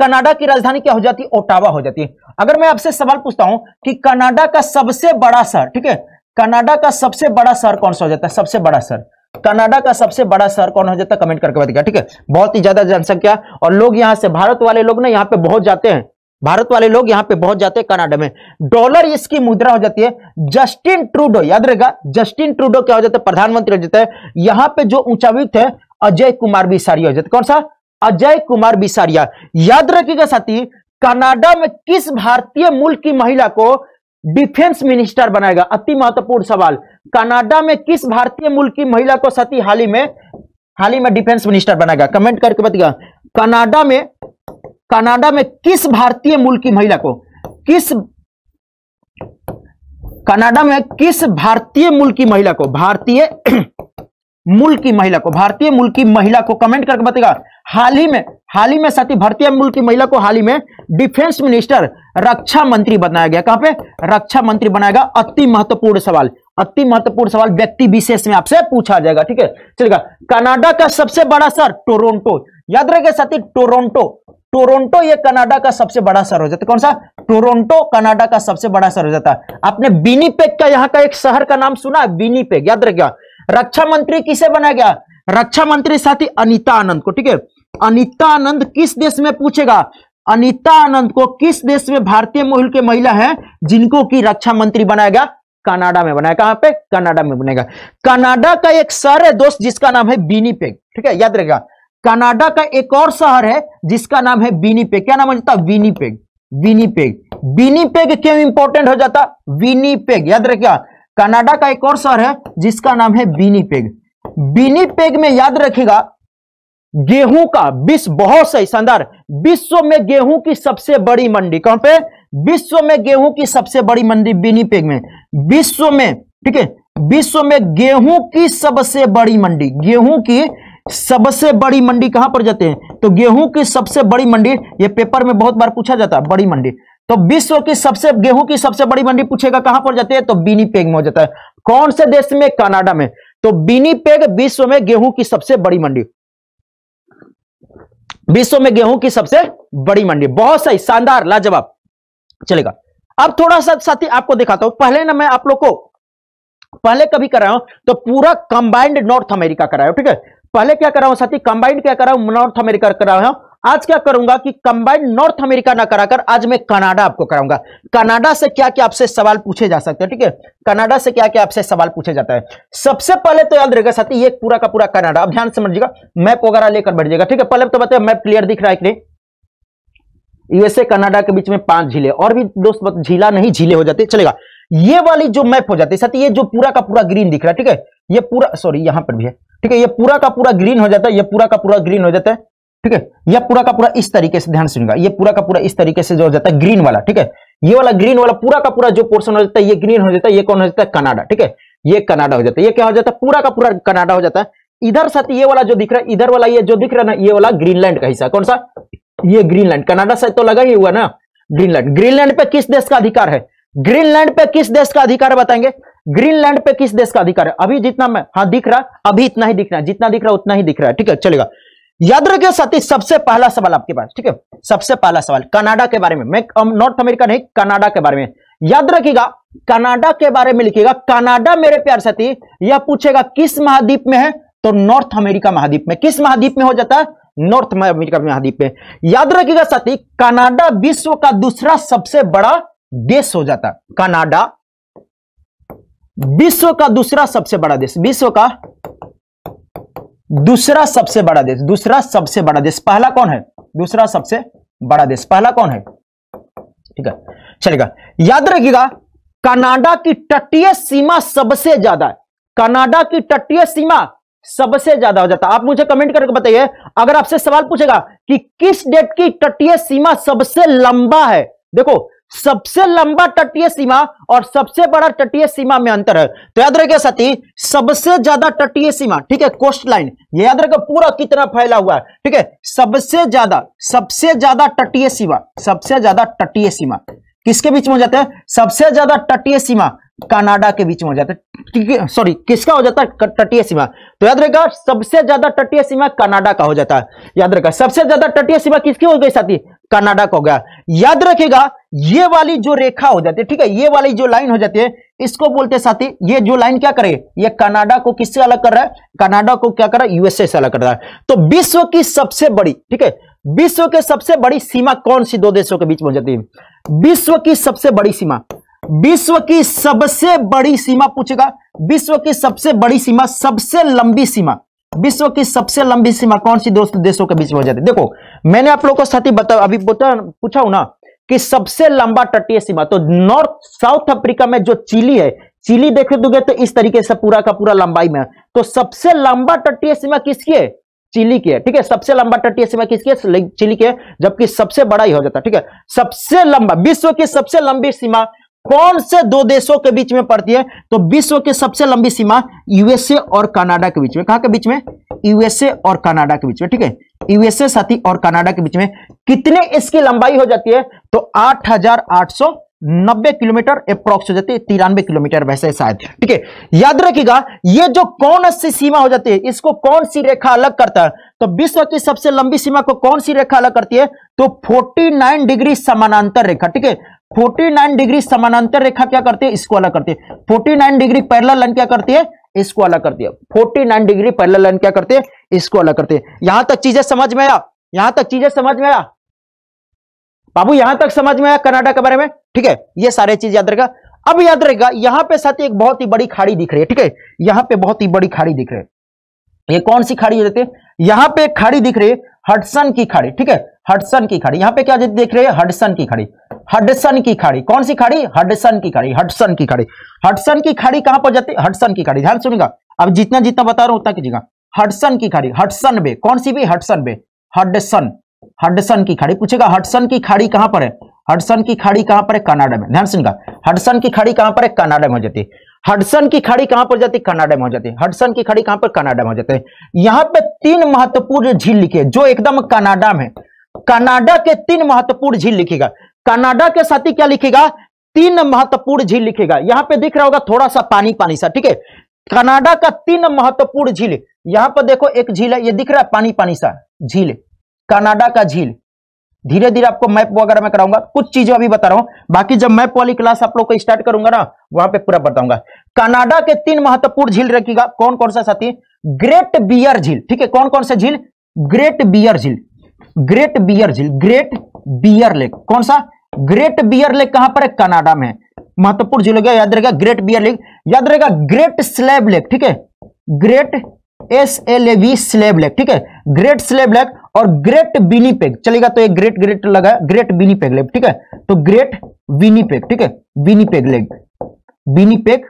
Canada की राजधानी क्या हो जाती है ओटावा हो जाती है अगर मैं आपसे सवाल पूछता हूं कि कनाडा का सबसे बड़ा शहर ठीक है कनाडा का सबसे बड़ा शहर कौन सा हो जाता है सबसे बड़ा शहर कनाडा का सबसे बड़ा शहर कौन हो जाता है कमेंट करके बताएगा ठीक है बहुत ही ज्यादा जनसंख्या और लोग यहां से भारत वाले लोग ना यहाँ पे बहुत जाते हैं भारत वाले लोग यहां पे बहुत जाते हैं कनाडा में डॉलर इसकी मुद्रा हो जाती है जस्टिन ट्रूडो याद रहेगा जस्टिन ट्रूडो क्या हो जाता है प्रधानमंत्री हो जाता है यहां पे जो उच्चायुक्त है अजय कुमार भी सारी हो जाते कौन सा अजय कुमार बिसारिया याद रखिएगा साथी कनाडा में किस भारतीय मूल की महिला को डिफेंस मिनिस्टर बनाएगा अति महत्वपूर्ण सवाल कनाडा में किस भारतीय मूल की महिला को साथी हाल ही में हाल ही में डिफेंस मिनिस्टर बनाएगा कमेंट करके बताइएगा कनाडा में कनाडा में किस भारतीय मूल की महिला को किस कनाडा में किस भारतीय मूल की महिला को भारतीय मूल की महिला को भारतीय मूल की महिला को कमेंट करके बताएगा हाल ही में हाल ही में साथी भारतीय मूल की महिला को हाल ही में डिफेंस मिनिस्टर रक्षा मंत्री बनाया गया कहां पे रक्षा मंत्री बनाएगा अति महत्वपूर्ण सवाल अति महत्वपूर्ण सवाल व्यक्ति विशेष में आपसे पूछा जाएगा ठीक है चलेगा कनाडा का सबसे बड़ा शहर टोरोंटो याद रहेगा साथी टोरोंटो टोरोंटो ये कनाडा का सबसे बड़ा शहर हो जाता है कौन सा टोरोंटो कनाडा का सबसे बड़ा शहर हो जाता है आपने बीनीपेक का यहाँ का एक शहर का नाम सुना बीनीपेक याद रखिएगा रक्षा मंत्री किसे बनाया गया रक्षा मंत्री साथी अनिता आनंद को ठीक है अनिता आनंद किस देश में पूछेगा अनिता आनंद को किस देश में भारतीय मूल के महिला है जिनको की रक्षा मंत्री बनाया गया कनाडा में बनाया कहां पे कनाडा में बनेगा कनाडा का एक शहर है दोस्त जिसका नाम है बीनीपेग ठीक है याद रहेगा कनाडा का एक और शहर है जिसका नाम है बीनीपेग क्या नाम हो जाता विनीपेग विनीपेग पेग क्यों इंपॉर्टेंट हो जाता पेग याद रखिएगा कनाडा का एक और शहर है जिसका नाम है बीनीपेग बीनीपेग में याद रखेगा गेहूं का विश्व बहुत सही शानदार विश्व में गेहूं की सबसे बड़ी मंडी कहां पे विश्व में गेहूं की सबसे बड़ी मंडी बीनीपेग में विश्व में ठीक है विश्व में गेहूं की सबसे बड़ी मंडी गेहूं की सबसे बड़ी मंडी कहां पर जाते हैं तो गेहूं की सबसे बड़ी मंडी ये पेपर में बहुत बार पूछा जाता है बड़ी मंडी तो विश्व की सबसे गेहूं की सबसे बड़ी मंडी पूछेगा कहां पर जाती है तो बीनी पेग में हो जाता है कौन से देश में कनाडा में तो बीनी पेग विश्व में गेहूं की सबसे बड़ी मंडी विश्व में गेहूं की सबसे बड़ी मंडी बहुत सही शानदार लाजवाब चलेगा अब थोड़ा सा साथी आपको दिखाता हूं पहले ना मैं आप लोग को पहले कभी कराया हूं तो पूरा कंबाइंड नॉर्थ अमेरिका कराया ठीक है पहले क्या कराऊ हूं साथी कंबाइंड क्या कराऊ नॉर्थ अमेरिका कराया आज क्या करूंगा कि कंबाइंड नॉर्थ अमेरिका ना कराकर आज मैं कनाडा आपको कराऊंगा कनाडा से क्या क्या आपसे सवाल पूछे जा सकते हैं ठीक है कनाडा से क्या क्या आपसे सवाल पूछे जाता है सबसे पहले तो याद रहेगा साथी ये पूरा का पूरा कनाडा अब ध्यान समझिएगा मैप वगैरह लेकर बैठ जाएगा ठीक है पहले तो बताए मैप क्लियर दिख रहा है कि नहीं यूएसए कनाडा के बीच में पांच झीले और भी दोस्त झीला नहीं झीले हो जाते चलेगा ये वाली जो मैप हो जाती है साथ ये जो पूरा का पूरा ग्रीन दिख रहा है ठीक है ये पूरा सॉरी यहां पर भी है ठीक है ये पूरा का पूरा ग्रीन हो जाता है ये पूरा का पूरा ग्रीन हो जाता है ठीक है यह पूरा का पूरा इस तरीके से ध्यान सुनिएगा ये पूरा का पूरा इस तरीके से जो हो जाता है ग्रीन वाला ठीक है ये वाला ग्रीन वाला पूरा का पूरा जो पोर्सन हो जाता है ये ग्रीन हो जाता है ये कौन हो जाता है कनाडा ठीक है ये कनाडा हो जाता है ये क्या हो जाता है पूरा का पूरा कनाडा हो जाता है इधर साथ ये वाला जो दिख रहा है इधर वाला ये जो दिख रहा है ना ये वाला ग्रीनलैंड का हिस्सा कौन सा ये ग्रीनलैंड कनाडा साइड तो लगा ही हुआ ना ग्रीनलैंड ग्रीनलैंड पे किस देश का अधिकार है ग्रीनलैंड पे किस देश का अधिकार है बताएंगे ग्रीनलैंड पे किस देश का अधिकार है अभी जितना मैं हाँ दिख रहा अभी इतना ही दिख रहा है जितना दिख रहा उतना ही दिख रहा है ठीक है चलेगा याद रखिए साथी सबसे पहला सवाल आपके पास ठीक है सबसे पहला सवाल कनाडा के बारे में मैं नॉर्थ अमेरिका नहीं कनाडा के बारे में याद रखिएगा कनाडा के बारे में लिखिएगा कनाडा मेरे प्यार साथी यह पूछेगा किस महाद्वीप में है तो नॉर्थ अमेरिका महाद्वीप में किस महाद्वीप में हो जाता है नॉर्थ अमेरिका महाद्वीप में याद रखिएगा साथी कनाडा विश्व का दूसरा सबसे बड़ा देश हो जाता है कनाडा विश्व का दूसरा सबसे बड़ा देश विश्व का दूसरा सबसे बड़ा देश दूसरा सबसे बड़ा देश पहला कौन है दूसरा सबसे बड़ा देश पहला कौन है ठीक है चलेगा याद रखिएगा कनाडा की तटीय सीमा सबसे ज्यादा है कनाडा की तटीय सीमा सबसे ज्यादा हो जाता आप मुझे कमेंट करके बताइए अगर आपसे सवाल पूछेगा कि किस डेट की तटीय सीमा सबसे लंबा है देखो सबसे लंबा तटीय सीमा और सबसे बड़ा तटीय सीमा में अंतर है तो याद रखिए साथी सबसे ज्यादा तटीय सीमा ठीक है कोस्ट लाइन याद रखिए पूरा कितना फैला हुआ है ठीक है सबसे ज्यादा सबसे ज्यादा तटीय सीमा सबसे ज्यादा तटीय सीमा किसके बीच में हो जाता है सबसे ज्यादा तटीय सीमा कनाडा के बीच में हो जाता है सॉरी किसका हो जाता है तटीय सीमा तो याद रहेगा सबसे ज्यादा तटीय सीमा कनाडा का हो जाता है याद रहेगा सबसे ज्यादा तटीय सीमा किसकी हो गई साथी कर्नाटक हो गया याद रखेगा ये वाली जो रेखा हो जाती है ठीक है ये वाली जो लाइन हो जाती है इसको बोलते साथी ये जो लाइन क्या करे ये कनाडा को किससे अलग कर रहा है कनाडा को क्या कर रहा है यूएसए से अलग कर रहा है तो विश्व की सबसे बड़ी ठीक है विश्व के सबसे बड़ी सीमा कौन सी दो देशों के बीच में हो जाती है विश्व की सबसे बड़ी सीमा विश्व की सबसे बड़ी सीमा पूछेगा विश्व की सबसे बड़ी सीमा सबसे लंबी सीमा विश्व की सबसे लंबी सीमा कौन सी दोस्त देशों के बीच में हो जाती है देखो मैंने आप लोगों को साथी बता अभी पूछा हूं ना कि सबसे लंबा तटीय सीमा तो नॉर्थ साउथ अफ्रीका में जो चिली है चिली देखे दोगे तो इस तरीके से पूरा का पूरा लंबाई में तो सबसे लंबा तटीय सीमा किसकी है चिली की है ठीक है सबसे लंबा तटीय सीमा किसकी है चिली की है जबकि सबसे बड़ा ही हो जाता है ठीक है सबसे लंबा विश्व की सबसे लंबी सीमा कौन से दो देशों के बीच में पड़ती है तो विश्व की सबसे लंबी सीमा यूएसए और कनाडा के बीच में कहा के बीच में यूएसए और कनाडा के बीच में ठीक है यूएसए साथी और कनाडा के बीच में कितने इसकी लंबाई हो जाती है तो 8,890 किलोमीटर अप्रोक्स हो जाती है तिरानवे किलोमीटर वैसे शायद ठीक है याद रखिएगा ये जो कौन सी सीमा हो जाती है इसको कौन सी रेखा अलग करता है तो विश्व की सबसे लंबी सीमा को कौन सी रेखा अलग करती है तो 49 डिग्री समानांतर रेखा ठीक है 49 डिग्री समानांतर रेखा क्या करती है इसको अलग करती है 49 डिग्री पैरल लाइन क्या करती है इसको अलग करती है 49 डिग्री पैरल लाइन क्या करती है इसको अलग करती है यहां तक चीजें समझ में आया यहां तक चीजें समझ में आया बाबू यहां तक समझ में आया कनाडा के बारे में ठीक है ये सारे चीज याद रहेगा अब याद रहेगा यहां पे साथ एक बहुत ही बड़ी खाड़ी दिख रही है ठीक है यहां पे बहुत ही बड़ी खाड़ी दिख रही है ये कौन सी खाड़ी हो जाती है यहां पे खाड़ी दिख रही है हडसन की खाड़ी ठीक है हडसन की खाड़ी यहां पे क्या देख रहे हैं हडसन की खाड़ी हडसन की खाड़ी कौन सी खाड़ी हडसन की खाड़ी हडसन की खाड़ी हडसन की खाड़ी कहां पर जाती है हडसन की खाड़ी ध्यान सुनेगा अब जितना जितना बता रहा हूं उतना कीजिएगा हडसन की खाड़ी हडसन बे कौन सी bay Hudson Bay Hudson Hudson की खाड़ी पूछेगा हडसन की खाड़ी कहां पर है हडसन की खाड़ी कहां पर है कनाडा में ध्यान सुनेगा हडसन की खाड़ी कहां पर है कनाडा में जाती है हडसन की खाड़ी कहां पर जाती है कनाडा में हो जाती है हडसन की खाड़ी कहां पर कनाडा में हो जाती है यहां पे तीन महत्वपूर्ण झील लिखे जो एकदम कनाडा में कनाडा के तीन महत्वपूर्ण झील लिखेगा कनाडा के साथ ही क्या लिखेगा तीन महत्वपूर्ण झील लिखेगा यहां पे दिख रहा होगा थोड़ा सा पानी पानी सा ठीक है कनाडा का तीन महत्वपूर्ण झील यहां पर देखो एक झील है ये दिख रहा है पानी पानी सा झील कनाडा का झील धीरे धीरे आपको मैप वगैरह मैं कराऊंगा कुछ चीजें अभी बता रहा हूं बाकी जब मैप वाली क्लास आप लोग को स्टार्ट करूंगा ना वहां पे पूरा बताऊंगा कनाडा के तीन महत्वपूर्ण झील रखेगा कौन कौन सा साथी ग्रेट बियर झील ठीक है कौन कौन सा झील ग्रेट बियर झील ग्रेट बियर झील ग्रेट बियर लेक कौन सा ग्रेट बियर लेक कहां पर है कनाडा में महत्वपूर्ण झील हो गया याद रहेगा ग्रेट बियर लेक याद रहेगा ग्रेट स्लैब लेक ठीक है great S L A V Slave Lake ठीक है ग्रेट स्लेब लेक और ग्रेट विनीपेग चलेगा तो एक ग्रेट ग्रेट लगा ग्रेट विनीपेग लेग ठीक है तो ग्रेट विनीपेग ठीक है विनीपेग लेग विनीपेग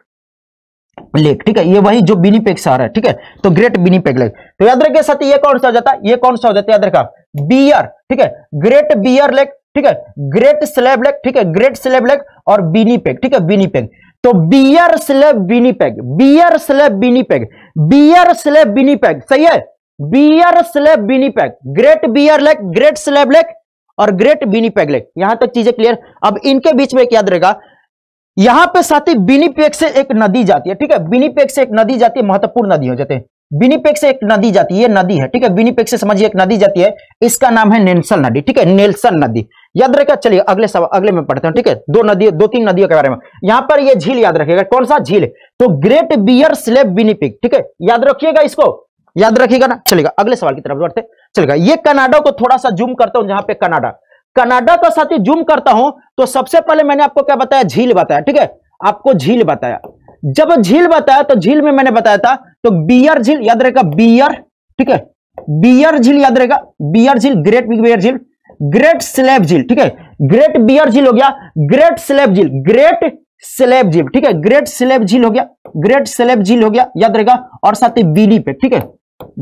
लेक ठीक है ये वही जो बिनीपेग शहर है ठीक है तो ग्रेट बिनीपेग लेक तो याद रखिए साथ ये कौन सा हो जाता है ये कौन सा हो जाता है याद रखा बियर ठीक है ग्रेट बियर लेक ठीक है ग्रेट स्लेब लेक ठीक है ग्रेट स्लेब लेक और बिनीपेग ठीक है बिनीपेग तो Bear Slave Winnipeg Bear Slave Winnipeg Bear Slave Winnipeg सही है Bear Slave Winnipeg Great Bear Lake Great Slave Lake और ग्रेट विनीपेग लेक यहां तक चीजें क्लियर अब इनके बीच में एक याद रहेगा यहां पे साथ साथी विनीपेग से एक नदी जाती है ठीक है विनीपेग से एक नदी जाती है महत्वपूर्ण नदी हो जाते हैं विनीपेग से एक नदी जाती है ये नदी है ठीक है विनीपेग से समझिए एक नदी जाती है इसका नाम है नेल्सन नदी ठीक है नेल्सन नदी याद रखेगा चलिए अगले सवाल अगले में पढ़ते हैं ठीक है दो नदी दो तीन नदियों के बारे में यहां पर ये झील याद रखिएगा कौन सा झील तो ग्रेट बियर स्लेब बिनीपिक ठीक है याद रखिएगा इसको याद रखिएगा ना चलेगा अगले सवाल की तरफ बढ़ते चलेगा ये कनाडा को थोड़ा सा जूम करता हूं जहां पे कनाडा कनाडा का तो ही जूम करता हूं तो सबसे पहले मैंने आपको क्या बताया झील बताया ठीक है आपको झील बताया जब झील बताया तो झील में मैंने बताया था तो बियर झील याद रहेगा बियर ठीक है बियर झील याद रहेगा बियर झील ग्रेट बियर झील ग्रेट स्लेब झील ठीक है ग्रेट बियर झील हो गया ग्रेट स्लेब झील ग्रेट स्लेब झील ठीक है ग्रेट स्लेब झील हो गया ग्रेट स्लेब झील हो गया याद रहेगा और साथ ही बीनी पे ठीक है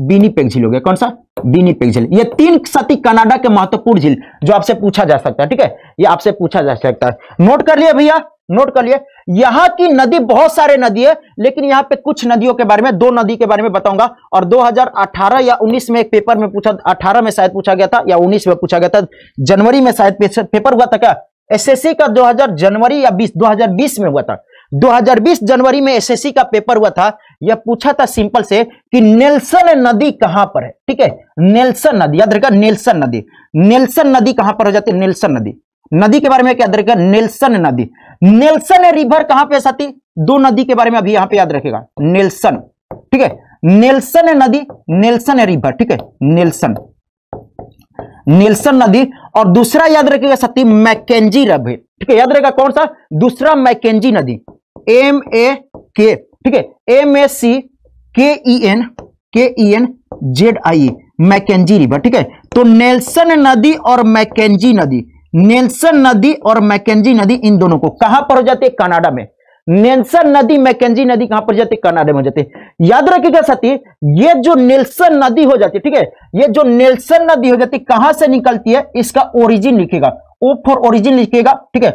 बीनी पेक झील हो गया कौन सा बीनी पेक झील ये तीन साथी कनाडा के महत्वपूर्ण झील जो आपसे पूछा जा सकता है ठीक है ये आपसे पूछा जा सकता है नोट कर लिया भैया नोट कर लिए यहां की नदी बहुत सारे नदी है लेकिन यहां पे कुछ नदियों के बारे में दो नदी के बारे में बताऊंगा और 2018 या 19 में एक पेपर में पूछा 18 में शायद पूछा गया था या 19 में पूछा गया था जनवरी में शायद पेपर हुआ था क्या एसएससी का 2000 जनवरी या 20 2020 में हुआ था 2020 जनवरी में एस का पेपर हुआ था यह पूछा था सिंपल से कि नेल्सन नदी कहां पर है ठीक है नेल्सन नदी याद रखा नेल्सन नदी नेल्सन नदी कहां पर हो जाती है नेल्सन नदी नदी के बारे में याद रखेगा नेल्सन नदी नेल्सन रिवर कहां पे सती दो नदी के बारे में अभी यहां पे याद रखेगा नेल्सन ठीक है नेल्सन नदी नेल्सन रिवर ठीक है नेल्सन नेल्सन नदी और दूसरा याद रखेगा सती मैकेजी रिवर ठीक है याद रहेगा कौन सा दूसरा मैकेजी नदी एम ए के ठीक है एम ए सी के E N K E N Z I Mackenzie River ठीक है तो नेल्सन नदी और मैकेजी नदी नेल्सन नदी और मैकेजी नदी इन दोनों को कहां पर हो जाती है कनाडा में नेल्सन नदी मैकेजी नदी कहां पर जाती है कनाडा में जाती है याद रखिएगा साथी ये जो नेल्सन नदी हो जाती है ठीक है ये जो नेल्सन नदी हो जाती है कहां से निकलती है इसका ओरिजिन लिखेगा ओ फॉर ओरिजिन लिखेगा ठीक है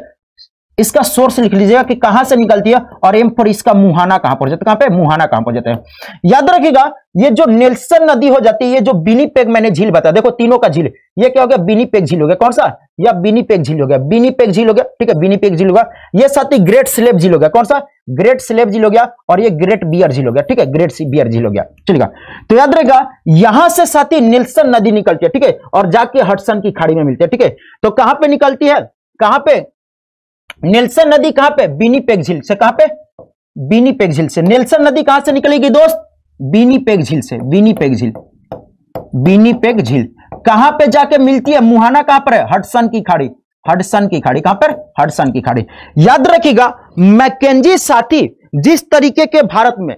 इसका सोर्स लिख लीजिएगा कि कहां से निकलती है और एम फोर इसका मुहाना कहां पहुंच जाता कहां पे मुहाना कहां पहुंच जाता है याद रखिएगा ये जो नेल्सन नदी हो जाती है ये जो बिनीपेग मैंने झील बताया देखो तीनों का झील ये क्या हो गया बिनीपेग झील हो गया कौन सा या बिनीपेग झील हो गया बिनीपेग झील हो गया ठीक है बिनीपेग झील होगा ये साथ ही ग्रेट स्लेब झील हो गया कौन सा ग्रेट स्लेब झील हो गया और ये ग्रेट बियर झील हो गया ठीक है ग्रेट बियर झील हो गया ठीक है तो याद रहेगा यहां से साथ ही नेल्सन नदी निकलती है ठीक है और जाके हटसन की खाड़ी में मिलती है ठीक है तो कहां पर निकलती है कहां पे नेल्सन नदी कहां पे पेग झील से कहां पे पेग झील से नेल्सन नदी कहां से निकलेगी दोस्त बीनी पेग झील से पेग झील पेग झील कहां पे जाके मिलती है मुहाना कहां पर है हडसन की खाड़ी हडसन की खाड़ी कहां पर हडसन की खाड़ी याद रखिएगा मैकेजी साथी जिस तरीके के भारत में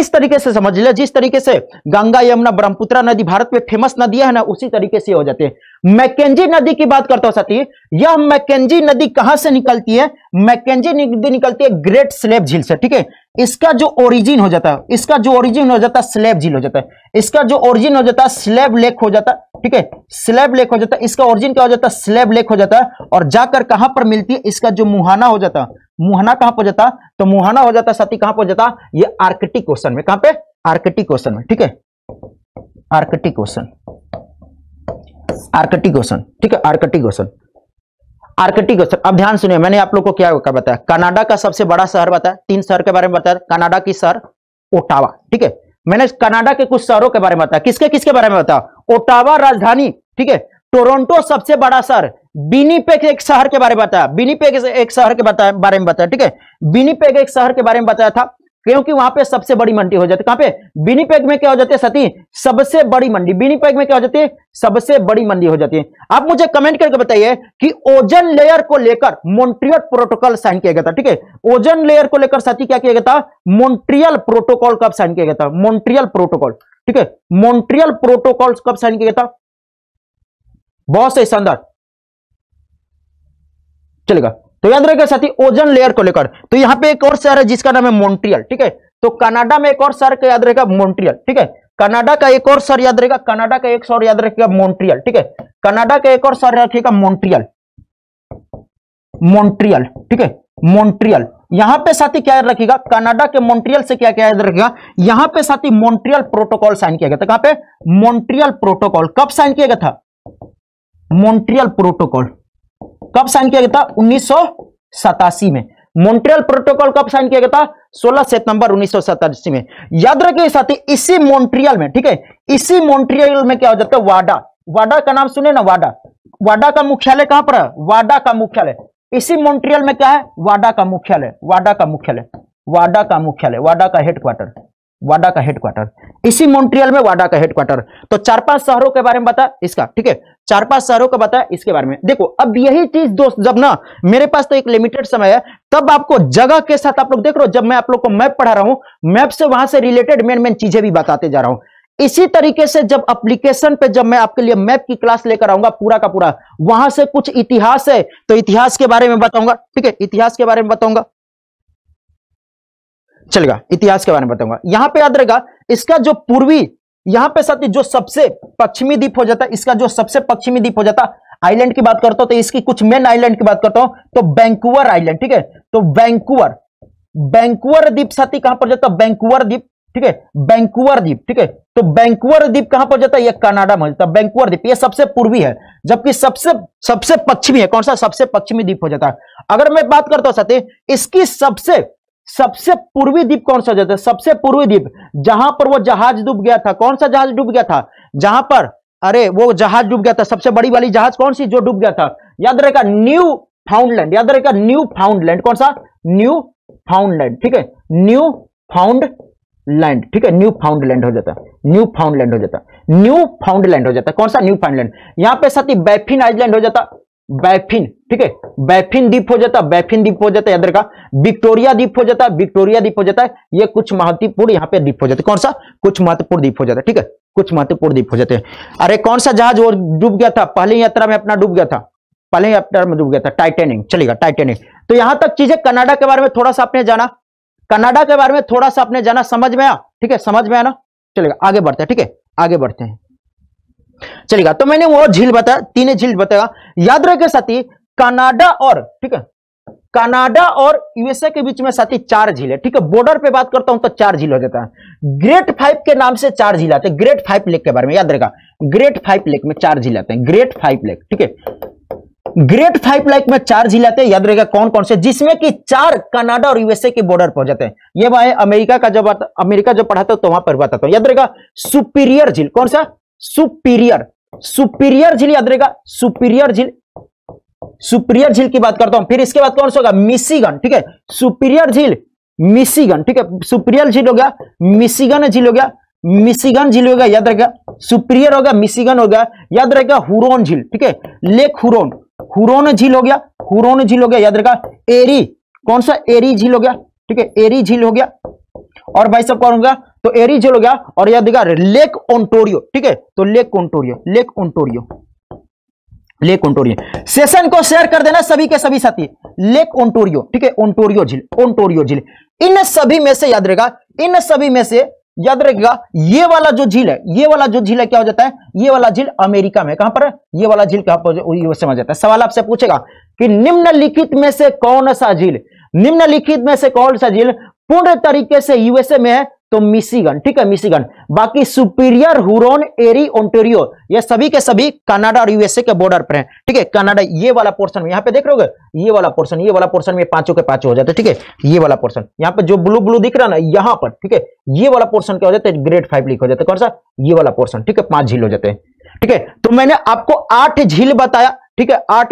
इस तरीके से समझ लिया जिस तरीके से गंगा यमुना ब्रह्मपुत्र नदी भारत में फेमस नदियां है ना उसी तरीके से हो जाते हैं मैकेजी नदी की बात करता हूं साथी यह मैकेजी नदी कहां से निकलती है मैकेजी नदी निकलती है ग्रेट स्लेब झील से ठीक है इसका जो ओरिजिन हो जाता है इसका जो ओरिजिन हो जाता है स्लेब झील हो जाता है इसका जो ओरिजिन हो जाता है स्लेब लेक हो जाता है ठीक है स्लेब लेक हो जाता है इसका ओरिजिन क्या हो जाता है स्लेब लेक हो जाता है और जाकर कहां पर मिलती है इसका जो मुहाना हो जाता है मुहाना कहां पर जाता तो मुहाना हो जाता साथी कहां पर जाता ये आर्कटिक ओशन में कहां पे आर्कटिक ओशन में ठीक है आर्कटिक ओशन आर्कटिक ओसन ठीक है आर्कटिक ओसन आर्कटिक ओसन अब ध्यान सुनिए मैंने आप लोग को क्या क्या बताया कनाडा का सबसे बड़ा शहर बताया तीन शहर के बारे में बताया कनाडा की शहर ओटावा ठीक है मैंने कनाडा के कुछ शहरों के बारे में बताया किसके किसके बारे में बताया ओटावा राजधानी ठीक है टोरंटो सबसे बड़ा शहर बिनीपेग एक शहर के बारे में बताया बिनीपेग एक शहर के बारे में बताया ठीक है बिनीपेग एक शहर के बारे में बताया था क्योंकि वहां पे सबसे बड़ी मंडी हो जाती है कहां पे बीनीपेग में क्या हो जाती है सती सबसे बड़ी मंडी बीनीपेग में क्या हो जाती है सबसे बड़ी मंडी हो जाती है आप मुझे कमेंट करके बताइए कि ओजन लेयर को लेकर मोन्ट्रियल प्रोटोकॉल साइन किया गया था ठीक है ओजन लेयर को लेकर सती क्या किया गया था मोन्ट्रियल प्रोटोकॉल कब साइन किया गया था मोन्ट्रियल प्रोटोकॉल ठीक है मोन्ट्रियल प्रोटोकॉल कब साइन किया गया था बहुत सही शानदार चलेगा तो याद रखेगा साथी ओजन लेयर को लेकर तो यहाँ पे एक और शहर है जिसका नाम है मोन्ट्रियल ठीक है तो कनाडा में एक और शहर का याद रहेगा मोन्ट्रियल ठीक है कनाडा का एक और शहर याद रहेगा कनाडा का एक शहर याद रखेगा मोन्ट्रियल ठीक है कनाडा का एक और शहर रखेगा मोन्ट्रियल मोन्ट्रियल ठीक है मोन्ट्रियल यहां पे साथी क्या याद रखेगा कनाडा के मोन्ट्रियल से क्या क्या याद रखेगा यहां पे साथी मोन्ट्रियल प्रोटोकॉल साइन किया गया था कहां पे मोन्ट्रियल प्रोटोकॉल कब साइन किया गया था मोन्ट्रियल प्रोटोकॉल कब साइन किया गया था उन्नीस में मोन्ट्रियल प्रोटोकॉल कब साइन किया गया था 16 सितंबर उन्नीस में याद रखिए साथी इसी मोन्ट्रियल में ठीक है इसी मोन्ट्रियल में क्या हो जाता है वाडा वाडा का नाम सुने ना वाडा वाडा का मुख्यालय कहां पर है वाडा का मुख्यालय इसी मोन्ट्रियल में क्या है वाडा का मुख्यालय वाडा का मुख्यालय वाडा का मुख्यालय वाडा का हेडक्वार्टर वाडा का हेडक्वार्टर इसी मॉन्ट्रियल में वाडा का हेडक्वार्टर तो चार पांच शहरों के बारे में बता इसका ठीक है चार पांच शहरों का बता इसके बारे में देखो अब यही चीज दोस्त जब ना मेरे पास तो एक लिमिटेड समय है तब आपको जगह के साथ आप लोग देख रहे हो जब मैं आप लोग को मैप पढ़ा रहा हूं मैप से वहां से रिलेटेड मेन मेन चीजें भी बताते जा रहा हूं इसी तरीके से जब एप्लीकेशन पे जब मैं आपके लिए मैप की क्लास लेकर आऊंगा पूरा का पूरा वहां से कुछ इतिहास है तो इतिहास के बारे में बताऊंगा ठीक है इतिहास के बारे में बताऊंगा चलेगा इतिहास के बारे में बताऊंगा यहां पे याद रहेगा इसका जो पूर्वी यहां पे साथी जो सबसे पश्चिमी द्वीप हो जाता है इसका जो सबसे पश्चिमी द्वीप हो जाता है आइलैंड की बात करता हूं तो इसकी कुछ मेन आइलैंड की बात करता हूं तो बैंकुअर आइलैंड ठीक है तो बैंकुअर बैंकुअर द्वीप साथी कहां पर जाता है बैंकुवर द्वीप ठीक है बैंकुअर द्वीप ठीक है तो बैंकुअर द्वीप कहां पर जाता है यह कनाडा में जाता है बैंकुअर द्वीप यह सबसे पूर्वी है जबकि सबसे सबसे पश्चिमी है कौन सा सबसे पश्चिमी द्वीप हो जाता है अगर मैं बात करता हूं साथी इसकी सबसे सबसे पूर्वी द्वीप कौन सा जाता है सबसे पूर्वी द्वीप जहां पर वो जहाज डूब गया था कौन सा जहाज डूब गया था जहां पर अरे वो जहाज डूब गया था सबसे बड़ी वाली जहाज कौन सी जो डूब गया था याद रहेगा न्यू फाउंडलैंड याद रहेगा न्यू फाउंडलैंड कौन सा न्यू फाउंडलैंड ठीक है न्यू फाउंड लैंड ठीक है न्यू फाउंडलैंड हो जाता है न्यू फाउंडलैंड हो जाता है न्यू फाउंडलैंड हो जाता है कौन सा न्यू फाउंडलैंड यहां पर साथ ही बैफिन आइलैंड हो जाता बैफिन ठीक है बैफिन द्वीप हो जाता बैफिन द्वीप हो जाता है याद रखा विक्टोरिया द्वीप हो जाता है विक्टोरिया द्वीप हो जाता है ये कुछ महत्वपूर्ण यहाँ पे द्वीप हो जाता है कौन सा कुछ महत्वपूर्ण द्वीप हो जाता है ठीक है कुछ महत्वपूर्ण द्वीप हो जाते हैं अरे कौन सा जहाज वो डूब गया था पहले यात्रा में अपना डूब गया था पहले यात्रा में डूब गया था टाइटेनिक चलेगा टाइटेनिक तो यहां तक चीजें कनाडा के बारे में थोड़ा सा आपने जाना कनाडा के बारे में थोड़ा सा आपने जाना समझ में आया ठीक है समझ में आया ना चलेगा आगे बढ़ते हैं ठीक है आगे बढ़ते हैं चलेगा तो मैंने वो झील बताया तीन झील बताया याद रखे साथी कनाडा और ठीक है कनाडा और यूएसए के बीच में साथी चार झील है ठीक है बॉर्डर पे बात करता हूं तो चार झील हो जाता है ग्रेट फाइव के नाम से चार झील आते हैं ग्रेट फाइव लेक के बारे में याद रखा ग्रेट फाइव लेक में चार झील आते हैं ग्रेट फाइव लेक ठीक है ग्रेट फाइव लेक में चार झील आते हैं याद रहेगा कौन कौन से जिसमें कि चार कनाडा और यूएसए के बॉर्डर पर जाते हैं यह मैं अमेरिका का जब अमेरिका जो पढ़ाता हूं तो वहां पर बताता हूं याद रहेगा सुपीरियर झील कौन सा सुपीरियर सुपीरियर झील याद रहेगा सुपीरियर झील सुपीरियर झील की बात करता हूं फिर इसके बाद कौन सा होगा मिशीगन ठीक है सुपीरियर झील मिशीगन ठीक है सुपीरियर झील हो गया मिशीगन झील हो गया मिसिगन झील होगा याद रहेगा सुप्रियर होगा हो गया याद रहेगा हुरोन झील ठीक है लेक हुरोन हुरोन झील हो गया हुरोन झील हो गया याद रहेगा एरी कौन सा एरी झील हो गया ठीक है एरी झील हो गया और भाई सब कौन होगा तो एरी जेल हो गया और यह दिखा लेक ओंटोरियो ठीक है तो Lake Ontario Lake Ontario Lake Ontario session को शेयर कर देना सभी के सभी साथी लेक ओंटोरियो ठीक है ओंटोरियो झील ओंटोरियो झील इन सभी में से याद रहेगा इन सभी में से याद रखेगा ये वाला जो झील है ये वाला जो झील है क्या हो जाता है ये वाला झील अमेरिका में कहां पर है ये वाला झील कहां पर समझ जाता है सवाल आपसे पूछेगा कि निम्नलिखित में से कौन सा झील निम्नलिखित में से कौन सा झील पूर्ण तरीके से यूएसए में है तो मिशिगन ठीक है मिशिगन बाकी सुपीरियर हुरोन एरी ओंटेरियो ये सभी के सभी कनाडा और यूएसए के बॉर्डर पर हैं ठीक है कनाडा ये वाला पोर्शन यहाँ पे देख रहे हो ये वाला पोर्शन ये वाला पोर्शन में पांचों के पांचों हो जाते हैं ठीक है ये वाला पोर्शन यहाँ पे जो ब्लू ब्लू दिख रहा ना यहाँ पर ठीक है ये वाला पोर्सन क्या हो जाता है ग्रेड फाइव लिख हो जाता है कौन सा ये वाला पोर्सन ठीक है पांच झील हो जाते हैं ठीक है तो मैंने आपको आठ झील बताया ठीक है आठ